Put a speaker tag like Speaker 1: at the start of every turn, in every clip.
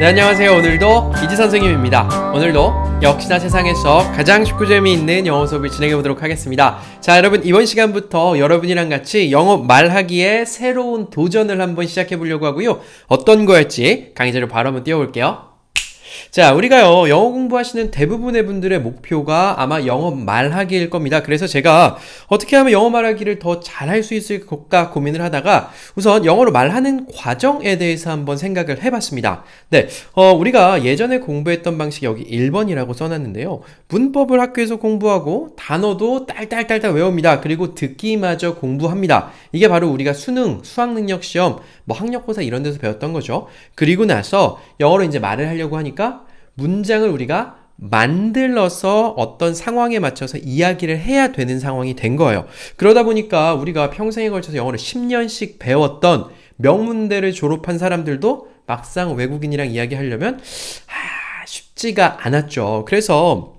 Speaker 1: 네 안녕하세요 오늘도 이지 선생님입니다 오늘도 역시나 세상에서 가장 쉽고 재미있는 영어 수업을 진행해 보도록 하겠습니다 자 여러분 이번 시간부터 여러분이랑 같이 영어 말하기에 새로운 도전을 한번 시작해 보려고 하고요 어떤 거였지 강의자료 바로 한번 띄워볼게요 자, 우리가요, 영어 공부하시는 대부분의 분들의 목표가 아마 영어 말하기일 겁니다. 그래서 제가 어떻게 하면 영어 말하기를 더 잘할 수 있을까 고민을 하다가 우선 영어로 말하는 과정에 대해서 한번 생각을 해봤습니다. 네, 어, 우리가 예전에 공부했던 방식 여기 1번이라고 써놨는데요. 문법을 학교에서 공부하고 단어도 딸딸딸딸 외웁니다. 그리고 듣기마저 공부합니다. 이게 바로 우리가 수능, 수학능력 시험, 뭐 학력고사 이런 데서 배웠던 거죠. 그리고 나서 영어로 이제 말을 하려고 하니까 문장을 우리가 만들어서 어떤 상황에 맞춰서 이야기를 해야 되는 상황이 된 거예요. 그러다 보니까 우리가 평생에 걸쳐서 영어를 10년씩 배웠던 명문대를 졸업한 사람들도 막상 외국인이랑 이야기하려면 아, 쉽지가 않았죠. 그래서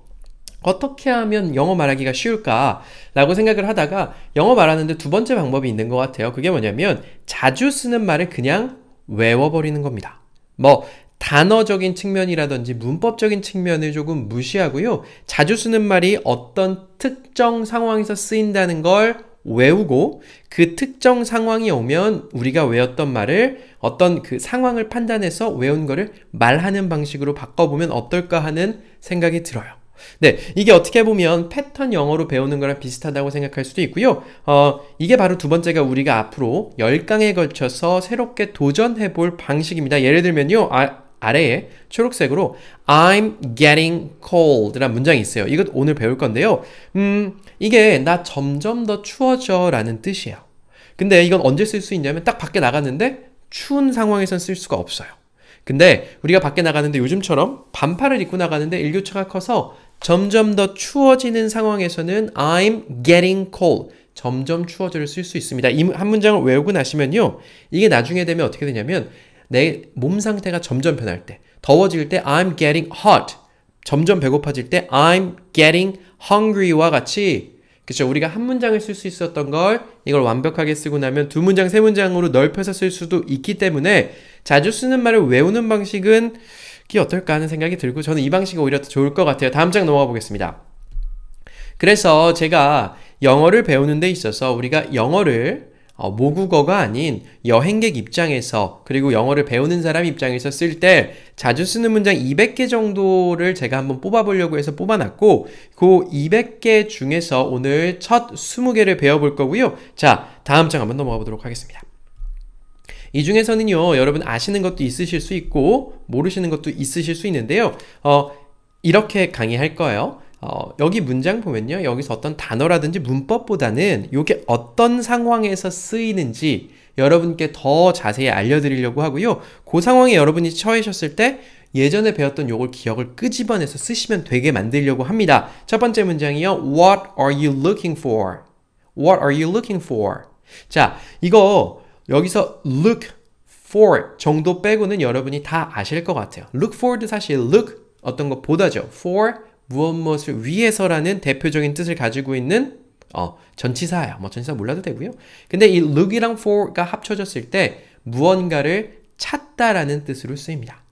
Speaker 1: 어떻게 하면 영어 말하기가 쉬울까라고 생각을 하다가 영어 말하는데 두 번째 방법이 있는 것 같아요. 그게 뭐냐면 자주 쓰는 말을 그냥 외워버리는 겁니다. 뭐 단어적인 측면이라든지 문법적인 측면을 조금 무시하고요. 자주 쓰는 말이 어떤 특정 상황에서 쓰인다는 걸 외우고 그 특정 상황이 오면 우리가 외웠던 말을 어떤 그 상황을 판단해서 외운 거를 말하는 방식으로 바꿔보면 어떨까 하는 생각이 들어요. 네, 이게 어떻게 보면 패턴 영어로 배우는 거랑 비슷하다고 생각할 수도 있고요. 어, 이게 바로 두 번째가 우리가 앞으로 열강에 걸쳐서 새롭게 도전해 볼 방식입니다. 예를 들면요. 아, 아래에 초록색으로 I'm getting cold라는 문장이 있어요. 이것 오늘 배울 건데요. 음, 이게 나 점점 더 추워져 라는 뜻이에요. 근데 이건 언제 쓸 수 있냐면 딱 밖에 나갔는데 추운 상황에선 쓸 수가 없어요. 근데 우리가 밖에 나가는데 요즘처럼 반팔을 입고 나가는데 일교차가 커서 점점 더 추워지는 상황에서는 I'm getting cold. 점점 추워져를 쓸 수 있습니다. 이 한 문장을 외우고 나시면요. 이게 나중에 되면 어떻게 되냐면 내몸 상태가 점점 변할 때, 더워질 때 I'm getting hot. 점점 배고파질 때 I'm getting hungry와 같이 그렇죠. 우리가 한 문장을 쓸 수 있었던 걸 이걸 완벽하게 쓰고 나면 두 문장, 세 문장으로 넓혀서 쓸 수도 있기 때문에 자주 쓰는 말을 외우는 방식은 그게 어떨까 하는 생각이 들고 저는 이 방식이 오히려 더 좋을 것 같아요. 다음 장 넘어가 보겠습니다. 그래서 제가 영어를 배우는 데 있어서 우리가 영어를 어, 모국어가 아닌 여행객 입장에서 그리고 영어를 배우는 사람 입장에서 쓸 때 자주 쓰는 문장 200개 정도를 제가 한번 뽑아보려고 해서 뽑아놨고 그 200개 중에서 오늘 첫 20개를 배워볼 거고요. 자, 다음 장 한번 넘어가 보도록 하겠습니다. 이 중에서는요, 여러분 아시는 것도 있으실 수 있고 모르시는 것도 있으실 수 있는데요. 어, 이렇게 강의할 거예요. 어, 여기 문장 보면요. 여기서 어떤 단어라든지 문법보다는 이게 어떤 상황에서 쓰이는지 여러분께 더 자세히 알려드리려고 하고요. 그 상황에 여러분이 처해셨을 때 예전에 배웠던 요걸 기억을 끄집어내서 쓰시면 되게 만들려고 합니다. 첫 번째 문장이요. What are you looking for? What are you looking for? 자, 이거 여기서 look for 정도 빼고는 여러분이 다 아실 것 같아요. look for도 사실 look 어떤 것보다죠. for 무엇 무엇을 위해서라는 대표적인 뜻을 가지고 있는 어, 전치사예요뭐 전치사 몰라도 되고요. 근데 이 look이랑 for가 합쳐졌을 때 무언가를 찾다라는 뜻으로 쓰입니다.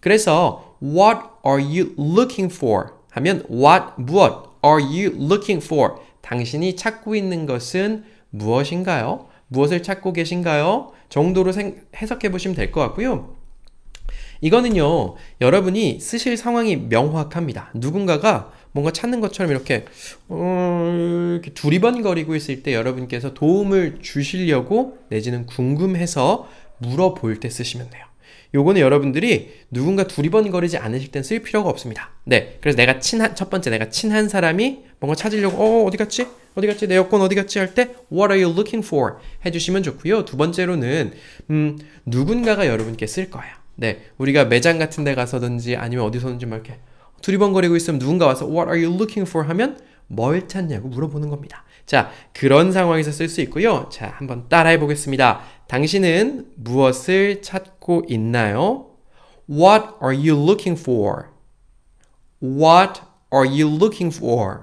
Speaker 1: 그래서 what are you looking for 하면 what 무엇 are you looking for 당신이 찾고 있는 것은 무엇인가요? 무엇을 찾고 계신가요? 정도로 해석해 보시면 될 것 같고요. 이거는요, 여러분이 쓰실 상황이 명확합니다. 누군가가 뭔가 찾는 것처럼 이렇게, 어, 이렇게 두리번거리고 있을 때 여러분께서 도움을 주시려고 내지는 궁금해서 물어볼 때 쓰시면 돼요. 요거는 여러분들이 누군가 두리번거리지 않으실 땐 쓸 필요가 없습니다. 네. 그래서 내가 친한, 첫 번째 내가 친한 사람이 뭔가 찾으려고, 어, 어디 갔지? 어디 갔지? 내 여권 어디 갔지? 할 때, what are you looking for? 해주시면 좋고요. 두 번째로는, 음, 누군가가 여러분께 쓸 거예요. 네, 우리가 매장 같은 데 가서든지 아니면 어디서든지 막 이렇게 두리번거리고 있으면 누군가 와서 What are you looking for? 하면 뭘 찾냐고 물어보는 겁니다. 자, 그런 상황에서 쓸 수 있고요. 자, 한번 따라해 보겠습니다. 당신은 무엇을 찾고 있나요? What are you looking for? What are you looking for?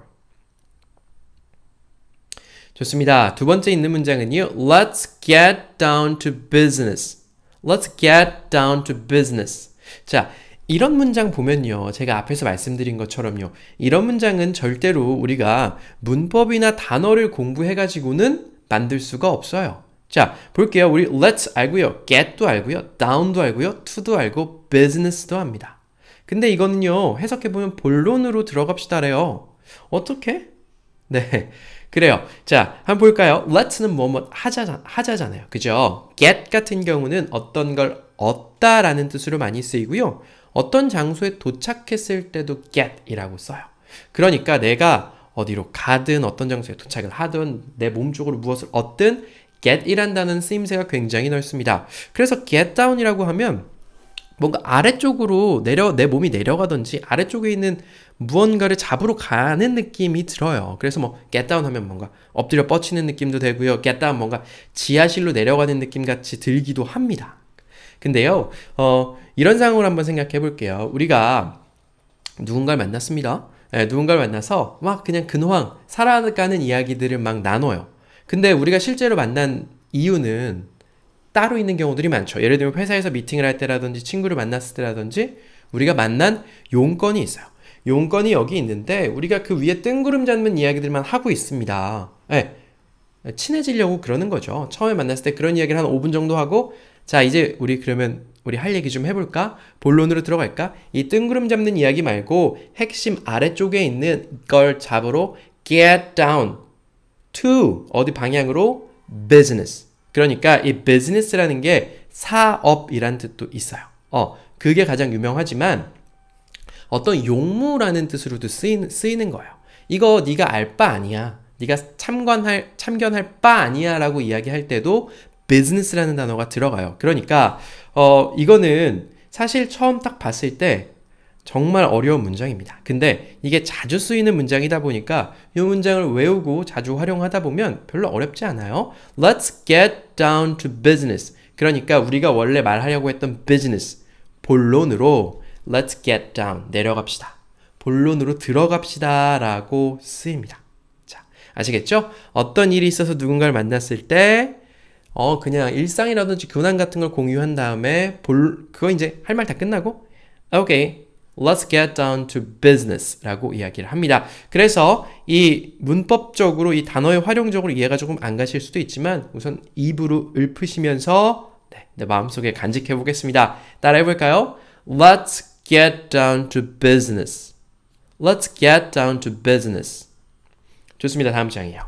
Speaker 1: 좋습니다. 두 번째 있는 문장은요. Let's get down to business. Let's get down to business. 자, 이런 문장 보면요. 제가 앞에서 말씀드린 것처럼요. 이런 문장은 절대로 우리가 문법이나 단어를 공부해가지고는 만들 수가 없어요. 자, 볼게요. 우리 let's 알고요. get도 알고요. down도 알고요. to도 알고 business도 합니다. 근데 이거는요. 해석해보면 본론으로 들어갑시다래요. 어떻게? 네. 그래요. 자, 한번 볼까요? let's는 뭐뭐 하자, 하자잖아요. 그죠? get 같은 경우는 어떤 걸 얻다 라는 뜻으로 많이 쓰이고요. 어떤 장소에 도착했을 때도 get이라고 써요. 그러니까 내가 어디로 가든 어떤 장소에 도착을 하든 내 몸 쪽으로 무엇을 얻든 get이란 다는 쓰임새가 굉장히 넓습니다. 그래서 get down이라고 하면 뭔가 아래쪽으로 내려 내 몸이 내려가든지 아래쪽에 있는 무언가를 잡으러 가는 느낌이 들어요. 그래서 뭐 get down 하면 뭔가 엎드려 뻗치는 느낌도 되고요. get down 뭔가 지하실로 내려가는 느낌 같이 들기도 합니다. 근데요. 어, 이런 상황을 한번 생각해 볼게요. 우리가 누군가를 만났습니다. 네, 누군가를 만나서 막 그냥 근황, 살아가는 이야기들을 막 나눠요. 근데 우리가 실제로 만난 이유는 따로 있는 경우들이 많죠. 예를 들면 회사에서 미팅을 할 때라든지 친구를 만났을 때라든지 우리가 만난 용건이 있어요. 용건이 여기 있는데 우리가 그 위에 뜬구름 잡는 이야기들만 하고 있습니다. 네. 친해지려고 그러는 거죠. 처음에 만났을 때 그런 이야기를 한 5분 정도 하고 자 이제 우리 그러면 우리 할 얘기 좀 해볼까? 본론으로 들어갈까? 이 뜬구름 잡는 이야기 말고 핵심 아래쪽에 있는 걸 잡으러 get down to 어디 방향으로 business 그러니까 이 business라는 게 사업이란 뜻도 있어요. 어, 그게 가장 유명하지만 어떤 용무라는 뜻으로도 쓰이는, 쓰이는 거예요. 이거 네가 알 바 아니야. 네가 참관할 참견할 바 아니야라고 이야기할 때도 business라는 단어가 들어가요. 그러니까 어 이거는 사실 처음 딱 봤을 때 정말 어려운 문장입니다. 근데 이게 자주 쓰이는 문장이다 보니까 이 문장을 외우고 자주 활용하다 보면 별로 어렵지 않아요. Let's get down to business. 그러니까 우리가 원래 말하려고 했던 business 본론으로 Let's get down. 내려갑시다. 본론으로 들어갑시다. 라고 쓰입니다. 자, 아시겠죠? 어떤 일이 있어서 누군가를 만났을 때, 어, 그냥 일상이라든지 교난 같은 걸 공유한 다음에, 볼, 그거 이제 할 말 다 끝나고, okay, Let's get down to business 라고 이야기를 합니다. 그래서 이 문법적으로 이 단어의 활용적으로 이해가 조금 안 가실 수도 있지만 우선 입으로 읊으시면서 네, 내 마음속에 간직해 보겠습니다. 따라해 볼까요? Let's get down to business. Let's get down to business. 좋습니다. 다음 장이요.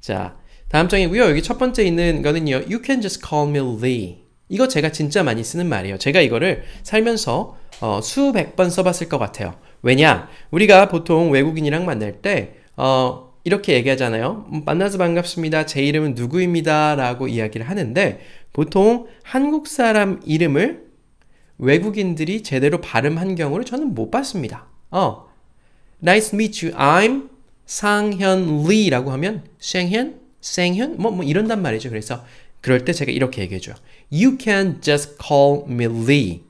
Speaker 1: 자, 다음 장이고요. 여기 첫 번째 있는 거는요. You can just call me Lee. 이거 제가 진짜 많이 쓰는 말이에요. 제가 이거를 살면서 어, 수백 번 써봤을 것 같아요. 왜냐? 우리가 보통 외국인이랑 만날 때 어, 이렇게 얘기하잖아요. 음, 만나서 반갑습니다. 제 이름은 누구입니다. 라고 이야기를 하는데 보통 한국 사람 이름을 외국인들이 제대로 발음한 경우를 저는 못 봤습니다. 어, nice to meet you. I'm 상현 리라고 하면 생현, 생현 뭐, 뭐 이런단 말이죠. 그래서 그럴 때 제가 이렇게 얘기해줘요. You can just call me Lee.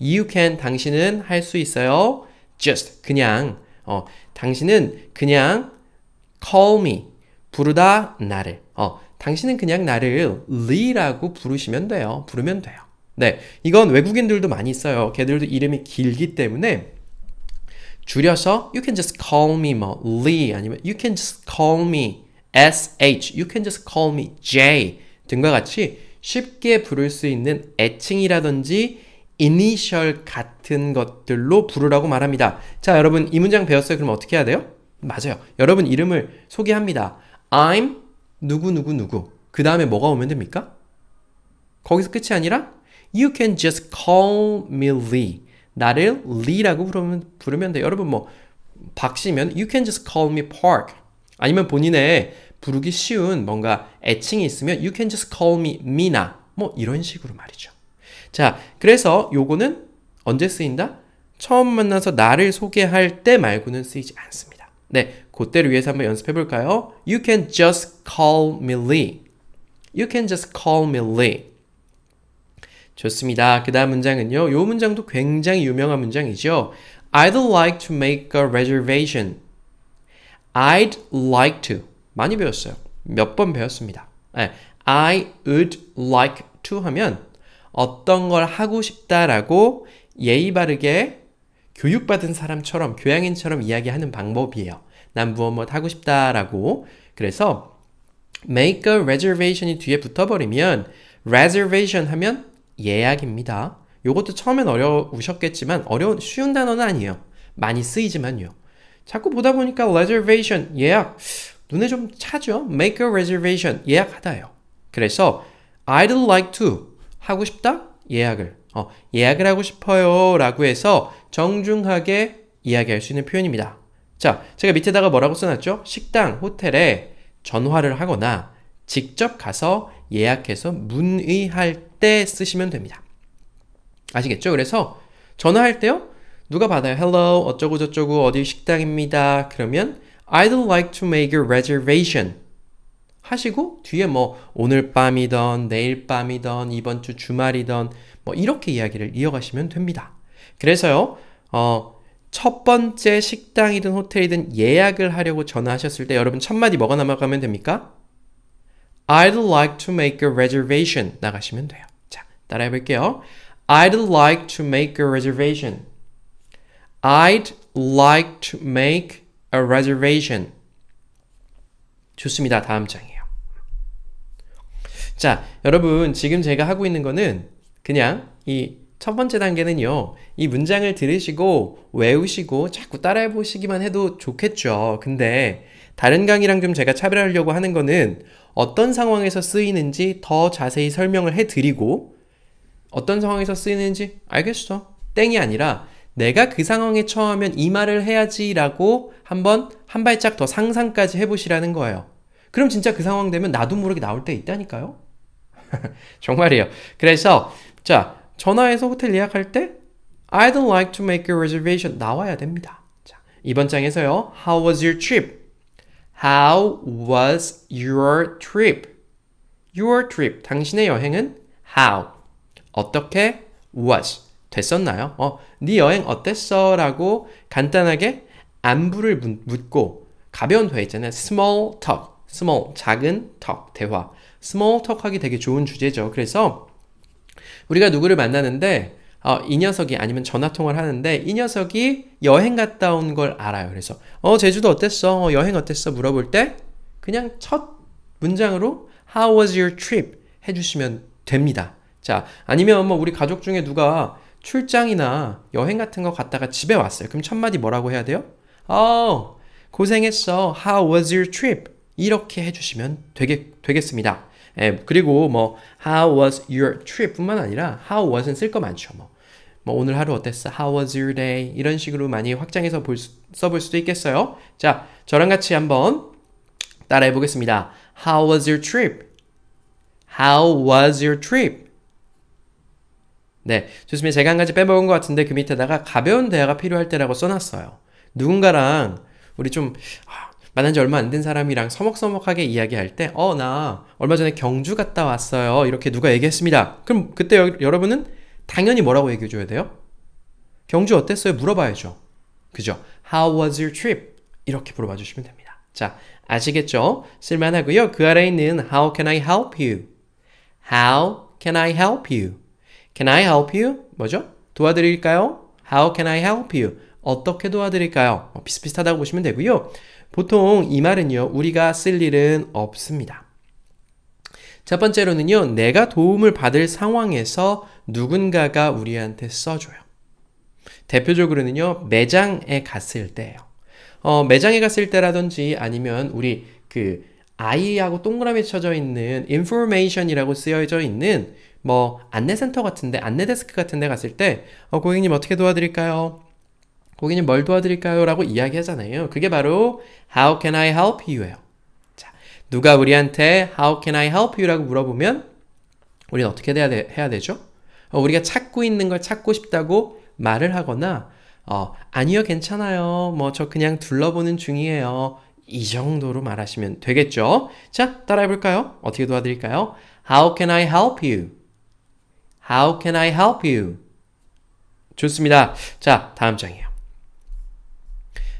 Speaker 1: You can 당신은 할 수 있어요. Just 그냥 어, 당신은 그냥 call me 부르다 나를 어, 당신은 그냥 나를 Lee라고 부르시면 돼요. 부르면 돼요. 네, 이건 외국인들도 많이 써요. 걔들도 이름이 길기 때문에 줄여서 you can just call me 뭐 Lee 아니면 you can just call me SH, you can just call me J 등과 같이 쉽게 부를 수 있는 애칭이라든지 이니셜 같은 것들로 부르라고 말합니다. 자, 여러분 이 문장 배웠어요? 그럼 어떻게 해야 돼요? 맞아요. 여러분 이름을 소개합니다. I'm 누구누구누구. 그 다음에 뭐가 오면 됩니까? 거기서 끝이 아니라 You can just call me Lee. 나를 Lee라고 부르면, 부르면 돼. 여러분 뭐 박씨면 You can just call me Park. 아니면 본인의 부르기 쉬운 뭔가 애칭이 있으면 You can just call me Mina. 뭐 이런 식으로 말이죠. 자, 그래서 요거는 언제 쓰인다? 처음 만나서 나를 소개할 때 말고는 쓰이지 않습니다. 네, 그때를 위해서 한번 연습해 볼까요? You can just call me Lee. You can just call me Lee. 좋습니다. 그 다음 문장은요. 요 문장도 굉장히 유명한 문장이죠. I'd like to make a reservation. I'd like to. 많이 배웠어요. 몇 번 배웠습니다. 예. I would like to 하면 어떤 걸 하고 싶다라고 예의 바르게 교육받은 사람처럼 교양인처럼 이야기하는 방법이에요. 난 무엇 무엇 하고 싶다라고. 그래서 make a reservation이 뒤에 붙어버리면 reservation 하면 예약입니다. 요것도 처음엔 어려우셨겠지만 어려운 쉬운 단어는 아니에요. 많이 쓰이지만요. 자꾸 보다 보니까 reservation 예약 눈에 좀 차죠. make a reservation 예약하다요. 그래서 I'd like to 하고 싶다 예약을 어, 예약을 하고 싶어요라고 해서 정중하게 이야기할 수 있는 표현입니다. 자, 제가 밑에다가 뭐라고 써놨죠? 식당, 호텔에 전화를 하거나 직접 가서 예약해서 문의할 때 쓰시면 됩니다. 아시겠죠? 그래서 전화할 때요. 누가 받아요? Hello, 어쩌고저쩌고 어디 식당입니다. 그러면 I'd like to make a reservation. 하시고 뒤에 뭐 오늘 밤이던 내일 밤이던 이번 주 주말이던 뭐 이렇게 이야기를 이어가시면 됩니다. 그래서요. 어, 첫 번째 식당이든 호텔이든 예약을 하려고 전화하셨을 때 여러분 첫 마디 뭐가 남아가면 됩니까? I'd like to make a reservation 나가시면 돼요. 자, 따라해 볼게요. I'd like to make a reservation. I'd like to make a reservation. 좋습니다. 다음 장이에요. 자, 여러분 지금 제가 하고 있는 거는 그냥 이 첫 번째 단계는요. 이 문장을 들으시고 외우시고 자꾸 따라해 보시기만 해도 좋겠죠. 근데 다른 강의랑 좀 제가 차별하려고 하는 거는 어떤 상황에서 쓰이는지 더 자세히 설명을 해드리고 어떤 상황에서 쓰이는지 알겠어 땡이 아니라 내가 그 상황에 처하면 이 말을 해야지라고 한번 한 발짝 더 상상까지 해보시라는 거예요. 그럼 진짜 그 상황 되면 나도 모르게 나올 때 있다니까요. 정말이에요. 그래서 자 전화해서 호텔 예약할 때 I'd like to make a reservation 나와야 됩니다. 자, 이번 장에서요. How was your trip? How was your trip? Your trip, 당신의 여행은 how, 어떻게 was, 됐었나요? 어, 네 여행 어땠어? 라고 간단하게 안부를 묻고 가벼운 대화 있잖아요. small talk, small, 작은 talk, 대화. small talk 하기 되게 좋은 주제죠. 그래서 우리가 누구를 만나는데 어, 이 녀석이 아니면 전화 통화를 하는데 이 녀석이 여행 갔다 온 걸 알아요. 그래서 어 제주도 어땠어? 어, 여행 어땠어? 물어볼 때 그냥 첫 문장으로 How was your trip? 해주시면 됩니다. 자 아니면 뭐 우리 가족 중에 누가 출장이나 여행 같은 거 갔다가 집에 왔어요. 그럼 첫 마디 뭐라고 해야 돼요? 어 고생했어. How was your trip? 이렇게 해주시면 되겠, 되겠습니다. 예, 그리고 뭐 how was your trip뿐만 아니라 how was는 쓸 거 많죠. 뭐뭐 오늘 하루 어땠어? How was your day? 이런 식으로 많이 확장해서 볼 수, 써볼 수도 있겠어요. 자, 저랑 같이 한번 따라해 보겠습니다. How was your trip? How was your trip? 네, 좋습니 제가 한 가지 빼먹은 것 같은데 그 밑에다가 가벼운 대화가 필요할 때라고 써놨어요. 누군가랑 우리 좀 아, 만난 지 얼마 안 된 사람이랑 서먹서먹하게 이야기할 때, 어, 나 얼마 전에 경주 갔다 왔어요. 이렇게 누가 얘기했습니다. 그럼 그때 여, 여러분은 당연히 뭐라고 얘기해줘야 돼요? 경주 어땠어요? 물어봐야죠. 그죠? How was your trip? 이렇게 물어봐 주시면 됩니다. 자, 아시겠죠? 쓸만하고요. 그 아래에 있는 How can I help you? How can I help you? Can I help you? 뭐죠? 도와드릴까요? How can I help you? 어떻게 도와드릴까요? 뭐 비슷비슷하다고 보시면 되고요. 보통 이 말은요. 우리가 쓸 일은 없습니다. 첫 번째로는요, 내가 도움을 받을 상황에서 누군가가 우리한테 써줘요. 대표적으로는요, 매장에 갔을 때예요. 어, 매장에 갔을 때라든지 아니면 우리 그이하고 동그라미 쳐져 있는 information이라고 쓰여져 있는 뭐 안내센터 같은데 안내 데스크 같은데 갔을 때 어, 고객님 어떻게 도와드릴까요? 고객님 뭘 도와드릴까요? 라고 이야기하잖아요. 그게 바로 how can I help you예요. 누가 우리한테 How can I help you? 라고 물어보면 우리는 어떻게 해야, 되, 해야 되죠? 어, 우리가 찾고 있는 걸 찾고 싶다고 말을 하거나 어, 아니요 괜찮아요 뭐 저 그냥 둘러보는 중이에요 이 정도로 말하시면 되겠죠? 자 따라해 볼까요? 어떻게 도와드릴까요? How can I help you? How can I help you? 좋습니다. 자 다음 장이에요.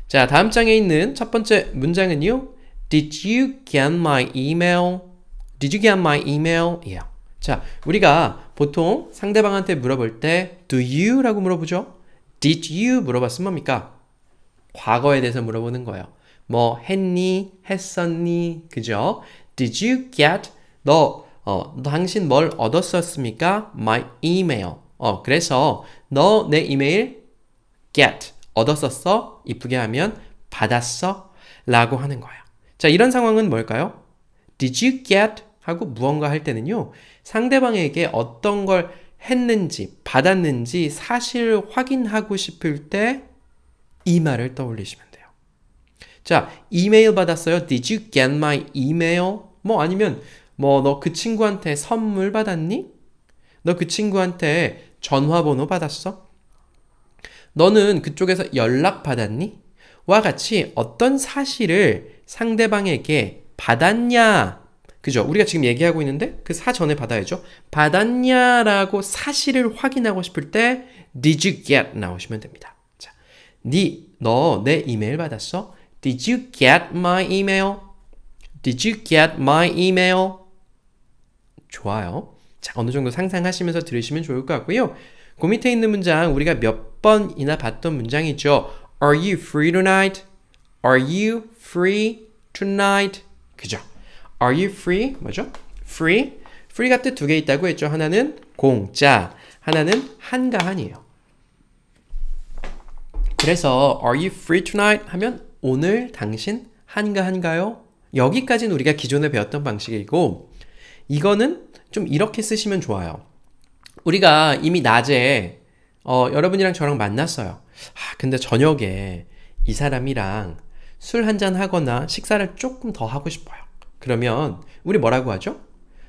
Speaker 1: 자 다음 장에 있는 첫 번째 문장은요. Did you get my email? Did you get my email? Yeah. 자, 우리가 보통 상대방한테 물어볼 때 Do you? 라고 물어보죠. Did you? 물어봤으면 뭡니까? 과거에 대해서 물어보는 거예요. 뭐 했니? 했었니? 그죠? Did you get? 너, 어, 당신 뭘 얻었었습니까? My email. 어, 그래서 너 내 이메일 get 얻었었어? 이쁘게 하면 받았어? 라고 하는 거예요. 자, 이런 상황은 뭘까요? Did you get? 하고 무언가 할 때는요. 상대방에게 어떤 걸 했는지, 받았는지 사실 확인하고 싶을 때 이 말을 떠올리시면 돼요. 자, 이메일 받았어요. Did you get my email? 뭐 아니면 뭐 너 그 친구한테 선물 받았니? 너 그 친구한테 전화번호 받았어? 너는 그쪽에서 연락 받았니? 와 같이 어떤 사실을 상대방에게 받았냐 그죠? 우리가 지금 얘기하고 있는데 그 사전에 받아야죠. 받았냐라고 사실을 확인하고 싶을 때 did you get 나오시면 됩니다. 자, 너내 이메일 받았어? Did you get my email? Did you get my email? 좋아요. 자, 어느 정도 상상하시면서 들으시면 좋을 것 같고요. 그 밑에 있는 문장 우리가 몇 번이나 봤던 문장이죠. Are you free tonight? Are you free tonight? 그죠? Are you free? 뭐죠? free? free가 뜻 두 개 있다고 했죠. 하나는 공짜, 하나는 한가한이에요. 그래서 are you free tonight? 하면 오늘 당신 한가한가요? 여기까지는 우리가 기존에 배웠던 방식이고 이거는 좀 이렇게 쓰시면 좋아요. 우리가 이미 낮에 어, 여러분이랑 저랑 만났어요. 아, 근데 저녁에 이 사람이랑 술 한잔 하거나 식사를 조금 더 하고 싶어요. 그러면 우리 뭐라고 하죠?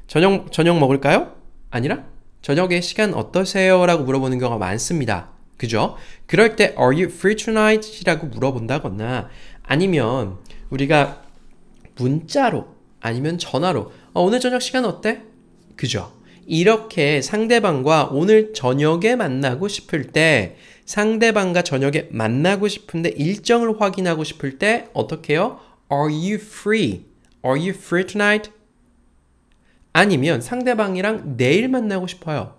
Speaker 1: 저녁, 저녁 먹을까요? 아니라 저녁에 시간 어떠세요? 라고 물어보는 경우가 많습니다. 그죠? 그럴 때 Are you free tonight? 이라고 물어본다거나 아니면 우리가 문자로 아니면 전화로 어, 오늘 저녁 시간 어때? 그죠? 이렇게 상대방과 오늘 저녁에 만나고 싶을 때 상대방과 저녁에 만나고 싶은데 일정을 확인하고 싶을 때 어떻게 해요? Are you free? Are you free tonight? 아니면 상대방이랑 내일 만나고 싶어요.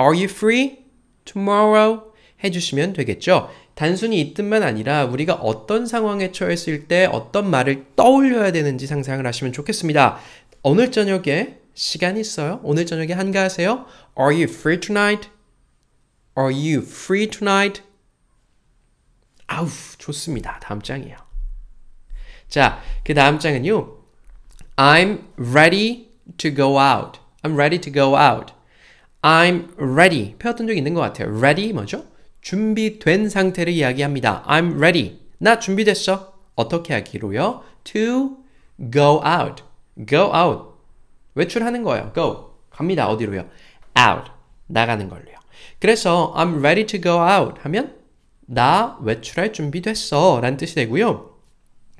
Speaker 1: Are you free tomorrow? 해주시면 되겠죠. 단순히 이뜻만 아니라 우리가 어떤 상황에 처했을 때 어떤 말을 떠올려야 되는지 상상을 하시면 좋겠습니다. 오늘 저녁에 시간 있어요? 오늘 저녁에 한가하세요? Are you free tonight? Are you free tonight? 아우, 좋습니다. 다음 장이에요. 자, 그 다음 장은요. I'm ready to go out. I'm ready to go out. I'm ready. 배웠던 적 있는 것 같아요. ready 뭐죠? 준비된 상태를 이야기합니다. I'm ready. 나 준비됐어. 어떻게 하기로요? To go out. go out. 외출하는 거예요. go. 갑니다. 어디로요? out. 나가는 걸로요. 그래서 I'm ready to go out 하면 나 외출할 준비됐어 라는 뜻이 되고요.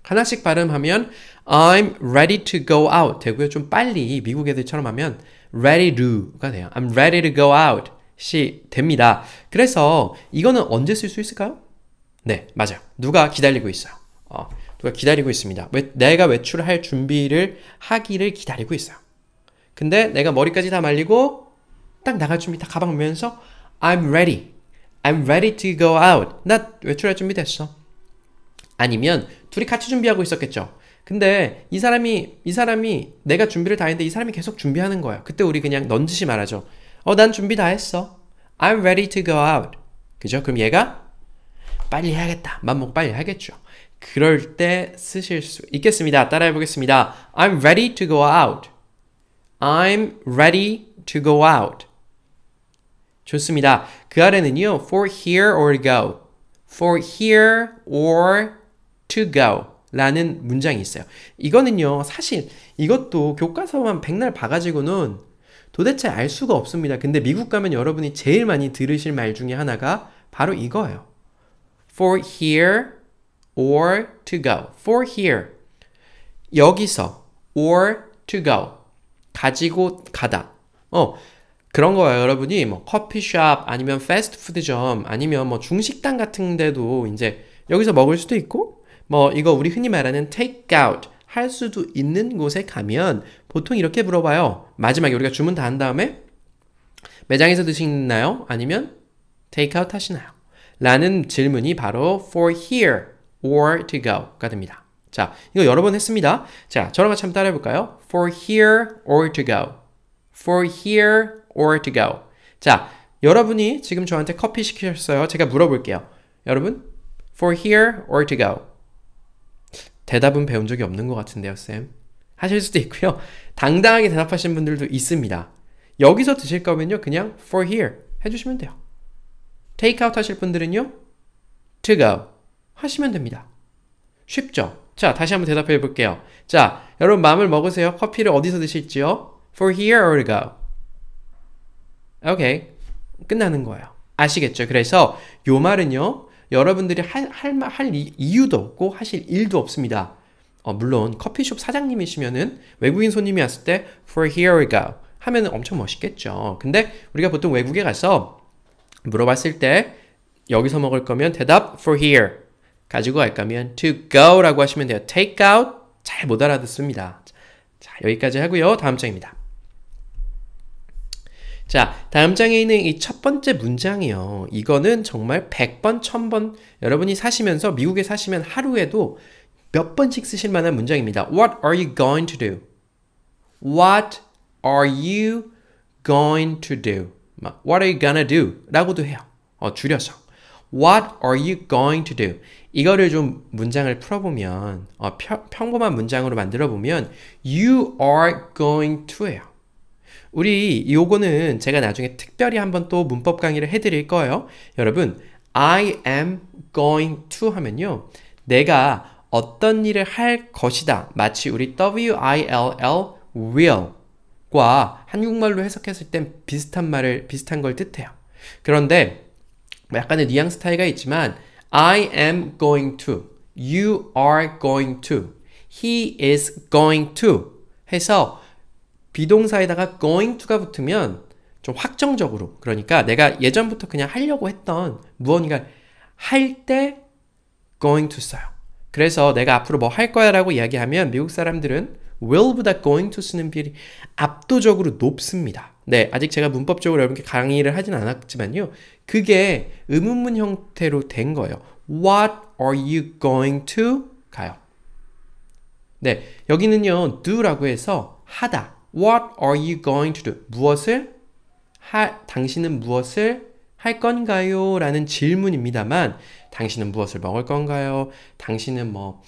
Speaker 1: 하나씩 발음하면 I'm ready to go out 되고요. 좀 빨리 미국 애들처럼 하면 ready to가 돼요. I'm ready to go out 시 됩니다. 그래서 이거는 언제 쓸 수 있을까요? 네, 맞아요. 누가 기다리고 있어요. 어, 누가 기다리고 있습니다. 왜, 내가 외출할 준비를 하기를 기다리고 있어요. 근데 내가 머리까지 다 말리고 딱 나갈 준비 다 가방 메면서 I'm ready. I'm ready to go out. 나 외출할 준비 됐어. 아니면 둘이 같이 준비하고 있었겠죠. 근데 이 사람이 이 사람이 내가 준비를 다 했는데 이 사람이 계속 준비하는 거야. 그때 우리 그냥 넌지시 말하죠. 어, 난 준비 다 했어. I'm ready to go out. 그죠? 그럼 얘가 빨리 해야겠다. 맘먹 빨리 하겠죠. 그럴 때 쓰실 수 있겠습니다. 따라해 보겠습니다. I'm ready to go out. I'm ready to go out. 좋습니다. 그 아래는요. for here or go. for here or to go 라는 문장이 있어요. 이거는요. 사실 이것도 교과서만 백날 봐가지고는 도대체 알 수가 없습니다. 근데 미국 가면 여러분이 제일 많이 들으실 말 중에 하나가 바로 이거예요. for here or to go. for here 여기서 or to go 가지고 가다. 어, 그런 거예요. 여러분이 뭐 커피숍 아니면 패스트푸드점 아니면 뭐 중식당 같은 데도 이제 여기서 먹을 수도 있고 뭐 이거 우리 흔히 말하는 테이크아웃 할 수도 있는 곳에 가면 보통 이렇게 물어봐요. 마지막에 우리가 주문 다 한 다음에 매장에서 드시나요? 아니면 테이크아웃 하시나요? 라는 질문이 바로 for here or to go가 됩니다. 자, 이거 여러 번 했습니다. 자, 저랑 같이 한번 따라해 볼까요? for here or to go. for here or to go. 자, 여러분이 지금 저한테 커피 시키셨어요. 제가 물어볼게요. 여러분, for here or to go. 대답은 배운 적이 없는 것 같은데요, 쌤. 하실 수도 있고요. 당당하게 대답하신 분들도 있습니다. 여기서 드실 거면요, 그냥 for here 해주시면 돼요. take out 하실 분들은요, to go 하시면 됩니다. 쉽죠? 자, 다시 한번 대답해 볼게요. 자, 여러분 마음을 먹으세요. 커피를 어디서 드실지요? For here or go? Okay. 끝나는 거예요. 아시겠죠? 그래서 요 말은요. 여러분들이 할, 할, 할 이유도 없고 하실 일도 없습니다. 어, 물론 커피숍 사장님이시면은 외국인 손님이 왔을 때 For here or go 하면 은 엄청 멋있겠죠. 근데 우리가 보통 외국에 가서 물어봤을 때 여기서 먹을 거면 대답 For here 가지고 갈까면 to go라고 하시면 돼요. take out 잘 못 알아듣습니다. 자, 여기까지 하고요. 다음 장입니다. 자, 다음 장에 있는 이 첫 번째 문장이요. 이거는 정말 100번, 1000번 여러분이 사시면서 미국에 사시면 하루에도 몇 번씩 쓰실 만한 문장입니다. What are you going to do? What are you going to do? What are you gonna do? 라고도 해요. 어, 줄여서. What are you going to do? 이거를 좀 문장을 풀어보면 어, 평, 평범한 문장으로 만들어 보면 You are going to예요. 우리 요거는 제가 나중에 특별히 한번 또 문법 강의를 해드릴 거예요. 여러분 I am going to 하면요. 내가 어떤 일을 할 것이다. 마치 우리 will, will 과 한국말로 해석했을 땐 비슷한 말을 비슷한 걸 뜻해요. 그런데 뭐 약간의 뉘앙스 차이가 있지만 I am going to, you are going to, he is going to 해서 비동사에다가 going to가 붙으면 좀 확정적으로 그러니까 내가 예전부터 그냥 하려고 했던 무언가 할 때 going to 써요. 그래서 내가 앞으로 뭐 할 거야 라고 이야기하면 미국 사람들은 will보다 going to 쓰는 비율이 압도적으로 높습니다. 네, 아직 제가 문법적으로 여러분께 강의를 하진 않았지만요. 그게 의문문 형태로 된 거예요. What are you going to? 가요. 네, 여기는요. do라고 해서 하다. What are you going to do? 무엇을? 하, 당신은 무엇을 할 건가요? 라는 질문입니다만 당신은 무엇을 먹을 건가요? 당신은 뭐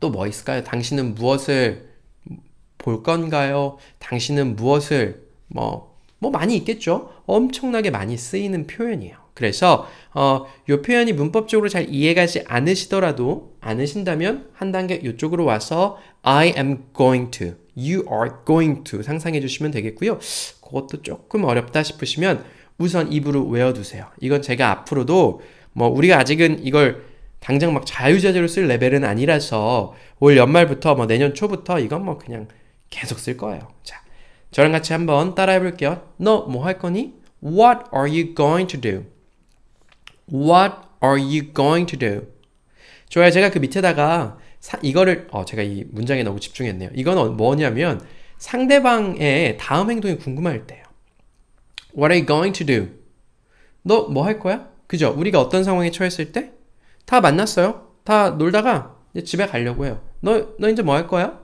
Speaker 1: 또뭐 뭐 있을까요? 당신은 무엇을 볼 건가요? 당신은 무엇을 뭐, 뭐 많이 있겠죠? 엄청나게 많이 쓰이는 표현이에요. 그래서 어, 요 표현이 문법적으로 잘 이해가지 않으시더라도 않으신다면 한 단계 이쪽으로 와서 I am going to, you are going to 상상해 주시면 되겠고요. 그것도 조금 어렵다 싶으시면 우선 입으로 외워두세요. 이건 제가 앞으로도 뭐 우리가 아직은 이걸 당장 막 자유자재로 쓸 레벨은 아니라서 올 연말부터 뭐 내년 초부터 이건 뭐 그냥 계속 쓸 거예요. 자, 저랑 같이 한번 따라해 볼게요. 너 뭐 할 거니? What are you going to do? What are you going to do? 좋아요. 제가 그 밑에다가 사, 이거를 어, 제가 이 문장에 너무 집중했네요. 이건 어, 뭐냐면 상대방의 다음 행동이 궁금할 때요. What are you going to do? 너 뭐 할 거야? 그죠? 우리가 어떤 상황에 처했을 때다 만났어요. 다 놀다가 집에 가려고 해요. 너 너 이제 뭐 할 거야?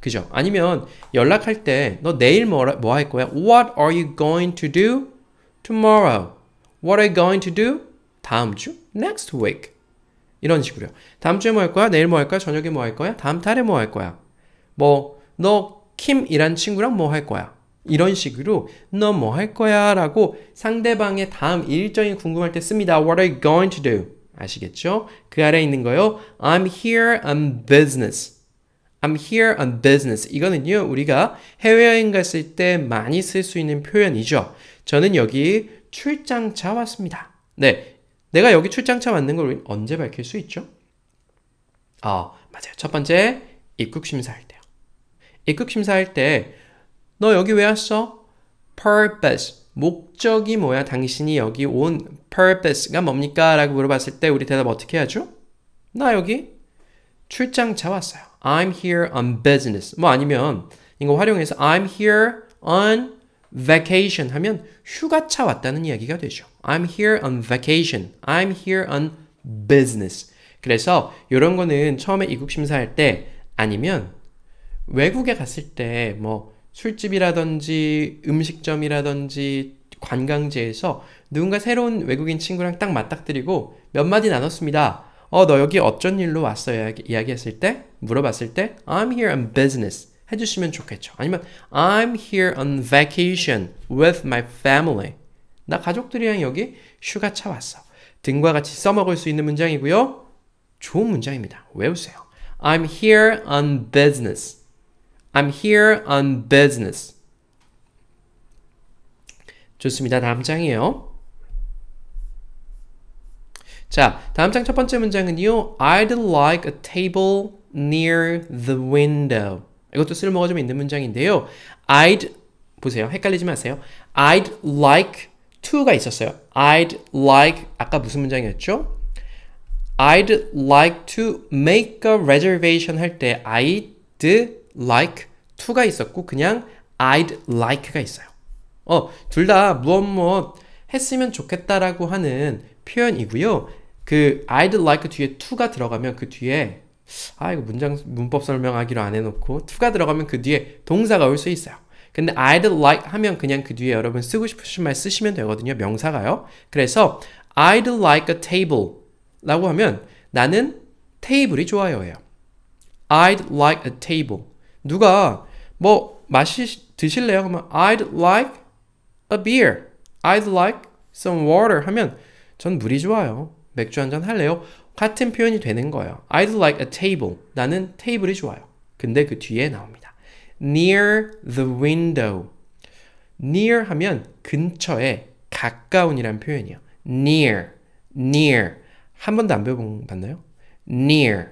Speaker 1: 그죠? 아니면 연락할 때 너 내일 뭐할 뭐 거야? What are you going to do tomorrow? What are you going to do? 다음 주? Next week. 이런 식으로요. 다음 주에 뭐 할 거야? 내일 뭐 할 거야? 저녁에 뭐 할 거야? 다음 달에 뭐 할 거야? 뭐너 킴이란 친구랑 뭐 할 거야? 이런 식으로 너 뭐 할 거야? 라고 상대방의 다음 일정이 궁금할 때 씁니다. What are you going to do? 아시겠죠? 그 아래에 있는 거요. I'm here on business. I'm here on business. 이거는요, 우리가 해외여행 갔을 때 많이 쓸 수 있는 표현이죠. 저는 여기 출장차 왔습니다. 네. 내가 여기 출장차 왔는 걸 언제 밝힐 수 있죠? 아, 맞아요. 첫 번째, 입국 심사할 때요. 입국 심사할 때, 너 여기 왜 왔어? purpose. 목적이 뭐야? 당신이 여기 온 purpose가 뭡니까? 라고 물어봤을 때 우리 대답 어떻게 하죠? 나 여기 출장차 왔어요. I'm here on business. 뭐 아니면 이거 활용해서 I'm here on vacation 하면 휴가차 왔다는 이야기가 되죠. I'm here on vacation. I'm here on business. 그래서 이런 거는 처음에 이국 심사할 때 아니면 외국에 갔을 때 뭐 술집이라든지 음식점이라든지 관광지에서 누군가 새로운 외국인 친구랑 딱 맞닥뜨리고 몇 마디 나눴습니다. 어, 너 여기 어쩐 일로 왔어? 이야기, 이야기했을 때, 물어봤을 때, I'm here on business. 해주시면 좋겠죠. 아니면, I'm here on vacation with my family. 나 가족들이랑 여기 휴가차 왔어. 등과 같이 써먹을 수 있는 문장이고요. 좋은 문장입니다. 외우세요. I'm here on business. I'm here on business. 좋습니다. 다음 장이에요. 자, 다음 장 첫 번째 문장은요. I'd like a table near the window. 이것도 쓸모가 좀 있는 문장인데요. I'd 보세요. 헷갈리지 마세요. I'd like to가 있었어요. I'd like 아까 무슨 문장이었죠? I'd like to make a reservation 할 때 I'd like to가 있었고 그냥 I'd like가 있어요. 어, 둘 다 무엇 무엇 했으면 좋겠다라고 하는 표현이고요. 그 I'd like 그 뒤에 to가 들어가면 그 뒤에 아 이거 문장 문법 설명하기로 안 해놓고 to가 들어가면 그 뒤에 동사가 올 수 있어요. 근데 I'd like 하면 그냥 그 뒤에 여러분 쓰고 싶으신 말 쓰시면 되거든요. 명사가요. 그래서 I'd like a table 라고 하면 나는 테이블이 좋아요예요. I'd like a table. 누가 뭐 마시 드실래요? 그러면 I'd like a beer. I'd like some water 하면 전 물이 좋아요. 맥주 한 잔 할래요? 같은 표현이 되는 거예요. I'd like a table. 나는 테이블이 좋아요. 근데 그 뒤에 나옵니다. near the window. near 하면 근처에 가까운이란 표현이에요. near, near. 한 번도 안 배워봤나요? near,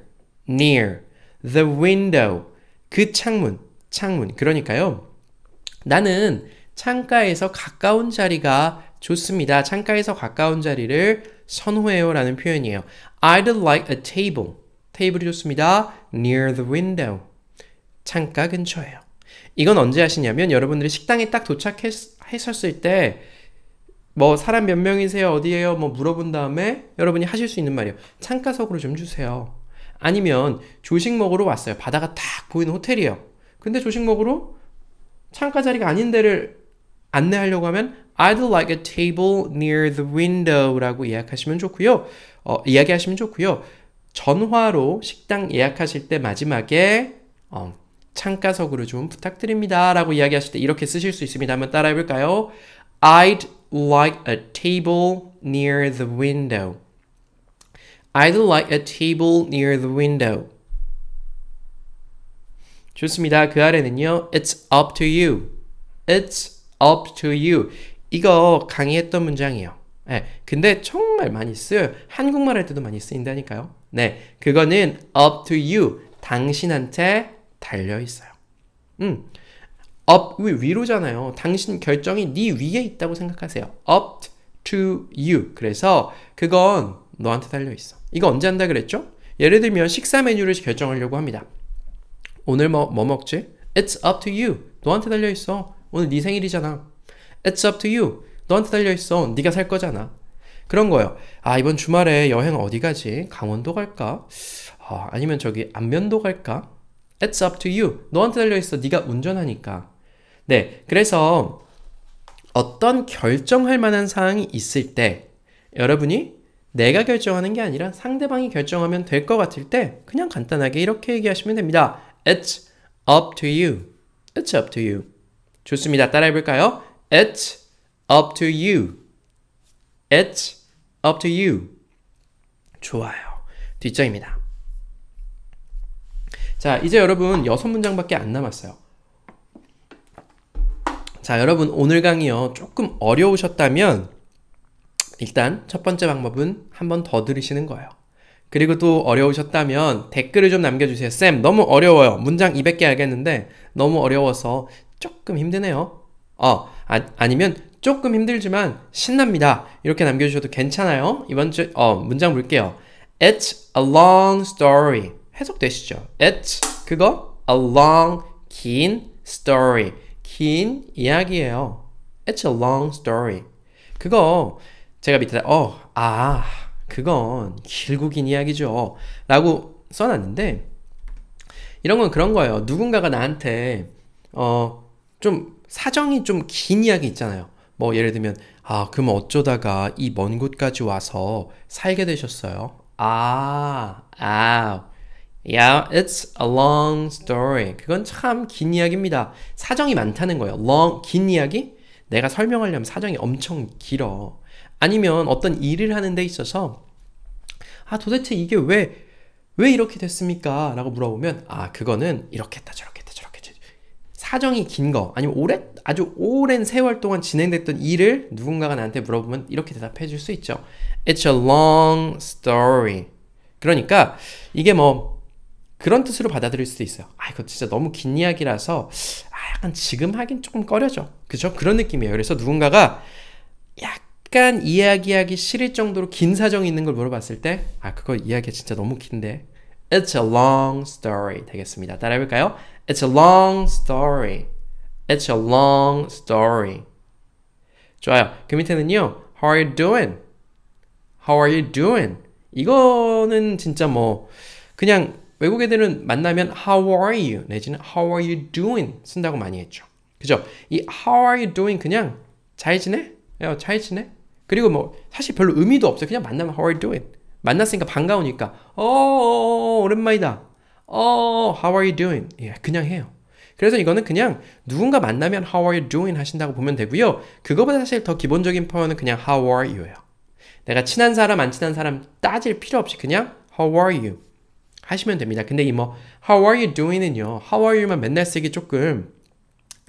Speaker 1: near. the window. 그 창문, 창문. 그러니까요. 나는 창가에서 가까운 자리가 좋습니다. 창가에서 가까운 자리를 선호해요 라는 표현이에요. I'd like a table. 테이블이 좋습니다. near the window. 창가 근처에요. 이건 언제 하시냐면 여러분들이 식당에 딱 도착했었을 때 뭐 사람 몇 명이세요? 어디에요? 뭐 물어본 다음에 여러분이 하실 수 있는 말이에요. 창가석으로 좀 주세요. 아니면 조식 먹으러 왔어요. 바다가 딱 보이는 호텔이에요. 근데 조식 먹으러 창가 자리가 아닌 데를 안내하려고 하면 I'd like a table near the window라고 예약하시면 좋고요. 어, 이야기하시면 좋고요. 전화로 식당 예약하실 때 마지막에 어, 창가석으로 좀 부탁드립니다. 라고 이야기하실 때 이렇게 쓰실 수 있습니다. 한번 따라해 볼까요? I'd like a table near the window. I'd like a table near the window. 좋습니다. 그 아래는요. It's up to you. It's up to you. 이거 강의했던 문장이에요. 네, 근데 정말 많이 쓰여요. 한국말 할 때도 많이 쓰인다니까요. 네, 그거는 up to you, 당신한테 달려있어요. 음, up, 위로잖아요. 당신 결정이 네 위에 있다고 생각하세요. up to you. 그래서 그건 너한테 달려있어. 이거 언제 한다 그랬죠? 예를 들면 식사 메뉴를 결정하려고 합니다. 오늘 뭐, 뭐 먹지? It's up to you. 너한테 달려있어. 오늘 네 생일이잖아. It's up to you. 너한테 달려있어. 네가 살 거잖아. 그런 거예요. 아 이번 주말에 여행 어디 가지? 강원도 갈까? 아, 아니면 저기 안면도 갈까? It's up to you. 너한테 달려있어. 네가 운전하니까. 네, 그래서 어떤 결정할 만한 사항이 있을 때 여러분이 내가 결정하는 게 아니라 상대방이 결정하면 될 것 같을 때 그냥 간단하게 이렇게 얘기하시면 됩니다. It's up to you. It's up to you. 좋습니다. 따라해 볼까요? It's up to you. It's up to you. 좋아요. 뒷정입니다 자, 이제 여러분 여섯 문장밖에 안 남았어요. 자, 여러분 오늘 강의요. 조금 어려우셨다면 일단 첫 번째 방법은 한 번 더 들으시는 거예요. 그리고 또 어려우셨다면 댓글을 좀 남겨주세요. 쌤, 너무 어려워요. 문장 200개 알겠는데 너무 어려워서 조금 힘드네요. 어, 아, 니면 조금 힘들지만 신납니다. 이렇게 남겨주셔도 괜찮아요. 이번 주 어, 문장 볼게요. It's a long story. 해석되시죠? It's 그거 a long 긴 story 긴 이야기예요. It's a long story. 그거 제가 밑에 어아 그건 길고 긴 이야기죠. 라고 써놨는데 이런 건 그런 거예요. 누군가가 나한테 어좀 사정이 좀 긴 이야기 있잖아요. 뭐 예를 들면 아 그럼 어쩌다가 이 먼 곳까지 와서 살게 되셨어요? 아, 아, yeah, it's a long story. 그건 참 긴 이야기입니다. 사정이 많다는 거예요. long 긴 이야기? 내가 설명하려면 사정이 엄청 길어. 아니면 어떤 일을 하는 데 있어서 아 도대체 이게 왜 왜 이렇게 됐습니까? 라고 물어보면 아 그거는 이렇게 했다 저렇게. 사정이 긴 거, 아니면 오래, 아주 오랜 세월 동안 진행됐던 일을 누군가가 나한테 물어보면 이렇게 대답해 줄 수 있죠. It's a long story. 그러니까 이게 뭐 그런 뜻으로 받아들일 수도 있어요. 아, 이거 진짜 너무 긴 이야기라서 아, 약간 지금 하긴 조금 꺼려져. 그죠? 그런 느낌이에요. 그래서 누군가가 약간 이야기하기 싫을 정도로 긴 사정이 있는 걸 물어봤을 때 아, 그거 이야기 진짜 너무 긴데 It's a long story 되겠습니다. 따라해볼까요? It's a long story. It's a long story. 좋아요. 그 밑에는요. How are you doing? How are you doing? 이거는 진짜 뭐 그냥 외국 애들은 만나면 How are you? 내지는 How are you doing? 쓴다고 많이 했죠. 그죠? 이 How are you doing? 그냥 잘 지내? 야, 잘 지내? 그리고 뭐 사실 별로 의미도 없어요. 그냥 만나면 How are you doing? 만났으니까 반가우니까 어 오랜만이다. 어, how are you doing? 예, 그냥 해요. 그래서 이거는 그냥 누군가 만나면 how are you doing 하신다고 보면 되고요. 그거보다 사실 더 기본적인 표현은 그냥 how are you예요. 내가 친한 사람 안 친한 사람 따질 필요 없이 그냥 how are you 하시면 됩니다. 근데 이 뭐 how are you doing은요. how are you만 맨날 쓰기 조금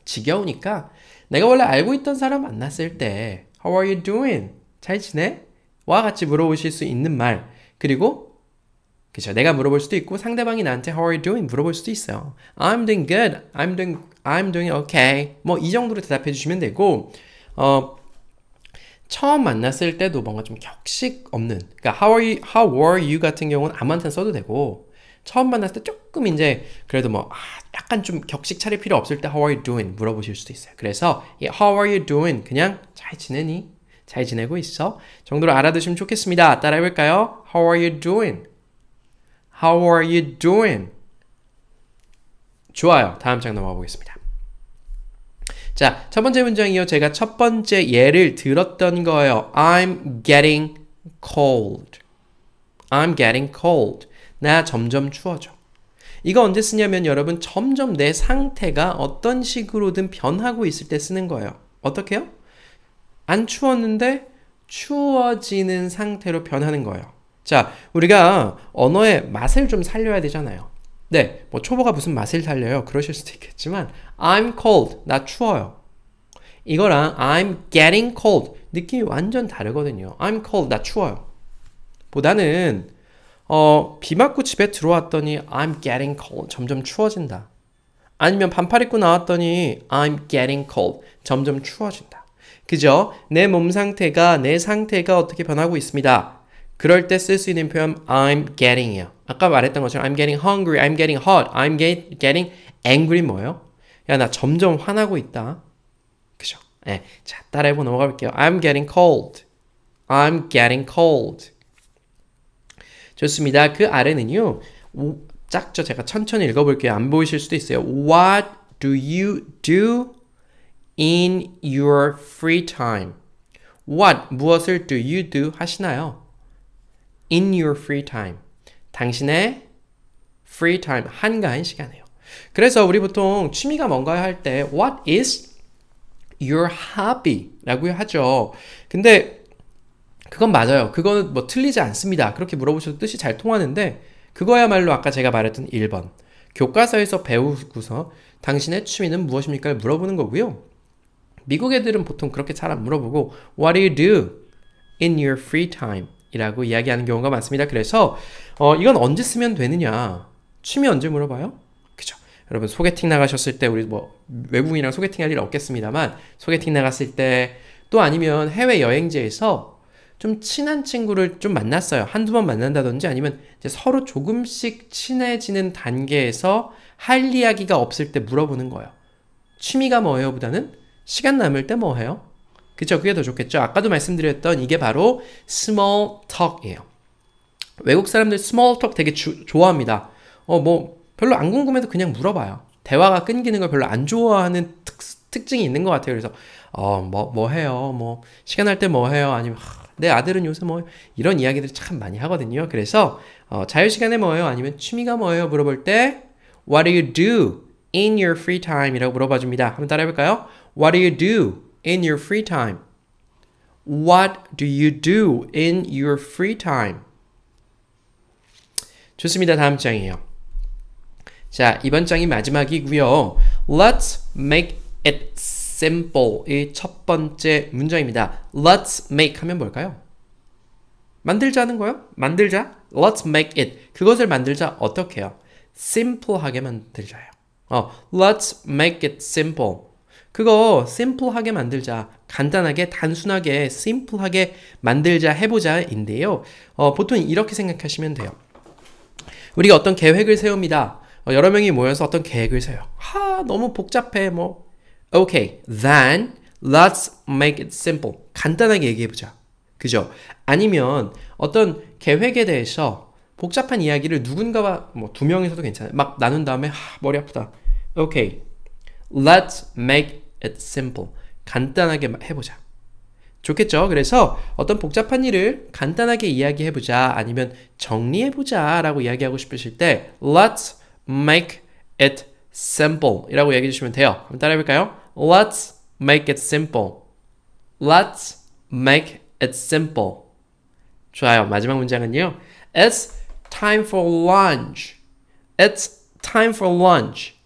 Speaker 1: 지겨우니까 내가 원래 알고 있던 사람 만났을 때 how are you doing? 잘 지내? 와 같이 물어보실 수 있는 말 그리고 그죠? 렇 내가 물어볼 수도 있고 상대방이 나한테 How are you doing? 물어볼 수도 있어요. I'm doing good. I'm doing I'm doing okay. 뭐 이 정도로 대답해 주시면 되고 어 처음 만났을 때도 뭔가 좀 격식 없는 그러니까 How are you? How w r e you? 같은 경우는 아무한테 써도 되고 처음 만났을 때 조금 이제 그래도 뭐 아, 약간 좀 격식 차릴 필요 없을 때 How are you doing? 물어보실 수도 있어요. 그래서 예, How are you doing? 그냥 잘 지내니? 잘 지내고 있어? 정도로 알아두시면 좋겠습니다. 따라해볼까요? How are you doing? How are you doing? 좋아요. 다음 장 넘어가 보겠습니다. 자, 첫 번째 문장이요. 제가 첫 번째 예를 들었던 거예요. I'm getting cold. I'm getting cold. 나 점점 추워져. 이거 언제 쓰냐면 여러분 점점 내 상태가 어떤 식으로든 변하고 있을 때 쓰는 거예요. 어떻게요? 안 추웠는데 추워지는 상태로 변하는 거예요. 자, 우리가 언어의 맛을 좀 살려야 되잖아요. 네, 뭐 초보가 무슨 맛을 살려요? 그러실 수도 있겠지만 I'm cold, 나 추워요. 이거랑 I'm getting cold 느낌이 완전 다르거든요. I'm cold, 나 추워요. 보다는 어, 비 맞고 집에 들어왔더니 I'm getting cold, 점점 추워진다. 아니면 반팔 입고 나왔더니 I'm getting cold, 점점 추워진다. 그죠? 내 몸 상태가 내 상태가 어떻게 변하고 있습니다. 그럴 때 쓸 수 있는 표현 I'm getting이에요. 아까 말했던 것처럼 I'm getting hungry, I'm getting hot, I'm get, getting angry 뭐예요? 야, 나 점점 화나고 있다. 그죠? 네. 자, 따라해보 넘어가 볼게요. I'm getting cold. I'm getting cold. 좋습니다. 그 아래는요. 오, 작죠? 제가 천천히 읽어볼게요. 안 보이실 수도 있어요. What do you do in your free time? What, 무엇을 do you do 하시나요? in your free time. 당신의 free time, 한가한 시간에요. 그래서 우리 보통 취미가 뭔가 할 때 what is your hobby? 라고 하죠. 근데 그건 맞아요. 그건뭐 틀리지 않습니다. 그렇게 물어보셔도 뜻이 잘 통하는데 그거야말로 아까 제가 말했던 1번 교과서에서 배우고서 당신의 취미는 무엇입니까? 물어보는 거고요. 미국 애들은 보통 그렇게 잘 안 물어보고 What do you do in your free time? 이라고 이야기하는 경우가 많습니다. 그래서 어, 이건 언제 쓰면 되느냐? 취미 언제 물어봐요? 그죠? 여러분 소개팅 나가셨을 때 우리 뭐 외국인이랑 소개팅 할 일 없겠습니다만 소개팅 나갔을 때 또 아니면 해외 여행지에서 좀 친한 친구를 좀 만났어요. 한두 번 만난다든지 아니면 서로 조금씩 친해지는 단계에서 할 이야기가 없을 때 물어보는 거예요. 취미가 뭐예요? 보다는 시간 남을 때뭐 해요? 그쵸? 그게 더 좋겠죠? 아까도 말씀드렸던 이게 바로 small talk이에요. 외국 사람들 small talk 되게 주, 좋아합니다. 어, 뭐, 별로 안 궁금해도 그냥 물어봐요. 대화가 끊기는 걸 별로 안 좋아하는 특, 특징이 있는 것 같아요. 그래서, 어, 뭐, 뭐 해요? 뭐, 시간 할때 뭐 해요? 아니면, 하, 내 아들은 요새 뭐, 이런 이야기들 참 많이 하거든요. 그래서, 어, 자유시간에 뭐예요? 아니면 취미가 뭐예요? 물어볼 때, what do you do in your free time? 이라고 물어봐 줍니다. 한번 따라 해볼까요? what do you do in your free time? What do you do in your free time? 좋습니다. 다음 장이에요. 자, 이번 장이 마지막이고요. Let's make it simple. 이 첫 번째 문장입니다. Let's make 하면 뭘까요? 만들자는 거요? 만들자? Let's make it. 그것을 만들자 어떻게 해요? simple하게 만들자요. 어, let's make it simple. 그거 심플하게 만들자. 간단하게, 단순하게, 심플하게 만들자, 해보자, 인데요. 어, 보통 이렇게 생각하시면 돼요. 우리가 어떤 계획을 세웁니다. 어, 여러 명이 모여서 어떤 계획을 세요. 하, 너무 복잡해, 뭐. Okay, then let's make it simple. 간단하게 얘기해보자. 그죠? 아니면 어떤 계획에 대해서 복잡한 이야기를 누군가와 뭐 두명에서도 괜찮아요. 막 나눈 다음에 하, 머리 아프다. Okay, let's make it simple. 간단하게 해보자. 좋겠죠? 그래서 어떤 복잡한 일을 간단하게 이야기해보자 아니면 정리해보자 라고 이야기하고 싶으실 때 let's make it simple 이라고 이야기해 주시면 돼요. 한번 따라해볼까요? let's make it simple let's make it simple 좋아요. 마지막 문장은요. It's time for lunch. It's time for lunch.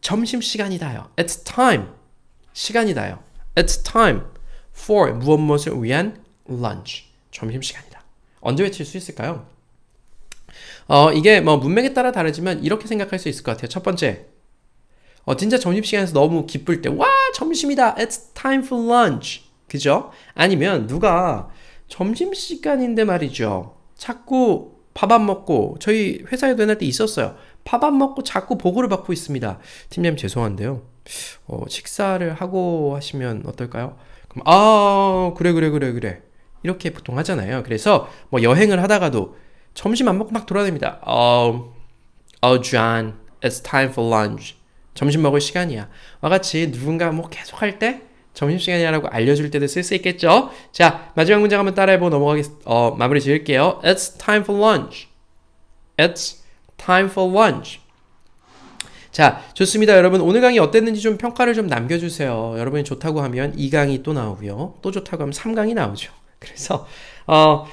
Speaker 1: 점심시간이다요. It's time. 시간이다요. It's time for 무엇 무엇을 위한 lunch. 점심시간이다. 언제 외칠 수 있을까요? 어, 이게 뭐 문맥에 따라 다르지만 이렇게 생각할 수 있을 것 같아요. 첫 번째. 어, 진짜 점심시간에서 너무 기쁠 때, 와, 점심이다. It's time for lunch. 그죠? 아니면 누가 점심시간인데 말이죠. 자꾸 밥 안 먹고 저희 회사에도 옛날 때 있었어요. 밥안 먹고 자꾸 보고를 받고 있습니다. 팀장님 죄송한데요. 어, 식사를 하고 하시면 어떨까요? 그럼 아 그래 그래 그래 그래 이렇게 보통 하잖아요. 그래서 뭐 여행을 하다가도 점심 안 먹고 막 돌아다닙니다. 어, oh, oh, John, it's time for lunch. 점심 먹을 시간이야. 와 같이 누군가 뭐 계속 할 때 점심시간이라고 알려줄 때도 쓸 수 있겠죠? 자, 마지막 문장 한번 따라해보고 넘어가겠, 어, 마무리 지을게요. It's time for lunch. It's time for lunch. 자, 좋습니다. 여러분, 오늘 강의 어땠는지 좀 평가를 좀 남겨주세요. 여러분이 좋다고 하면 2강이 또 나오고요. 또 좋다고 하면 3강이 나오죠. 그래서, 어,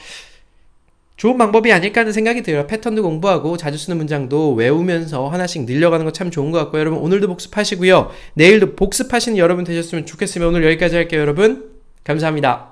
Speaker 1: 좋은 방법이 아닐까 하는 생각이 들어요. 패턴도 공부하고 자주 쓰는 문장도 외우면서 하나씩 늘려가는 거 참 좋은 것 같고요. 여러분, 오늘도 복습하시고요. 내일도 복습하시는 여러분 되셨으면 좋겠으면 오늘 여기까지 할게요. 여러분, 감사합니다.